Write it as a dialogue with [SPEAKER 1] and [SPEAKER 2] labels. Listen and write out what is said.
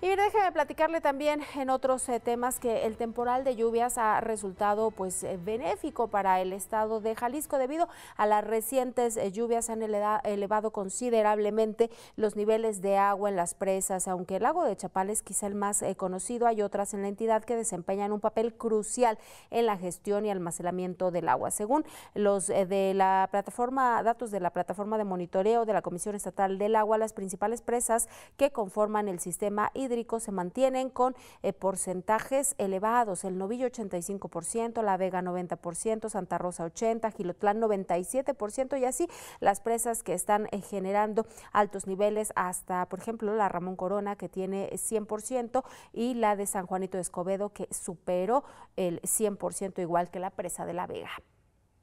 [SPEAKER 1] Y déjeme platicarle también en otros eh, temas que el temporal de lluvias ha resultado pues eh, benéfico para el estado de Jalisco debido a las recientes eh, lluvias han elevado considerablemente los niveles de agua en las presas, aunque el lago de Chapal es quizá el más conocido, hay otras en la entidad que desempeñan un papel crucial en la gestión y almacenamiento del agua. Según los de la plataforma datos de la plataforma de monitoreo de la Comisión Estatal del Agua, las principales presas que conforman el sistema y se mantienen con eh, porcentajes elevados, el Novillo 85%, La Vega 90%, Santa Rosa 80%, Gilotlán 97% y así las presas que están eh, generando altos niveles hasta, por ejemplo, la Ramón Corona que tiene 100% y la de San Juanito de Escobedo que superó el 100% igual que la presa de La Vega.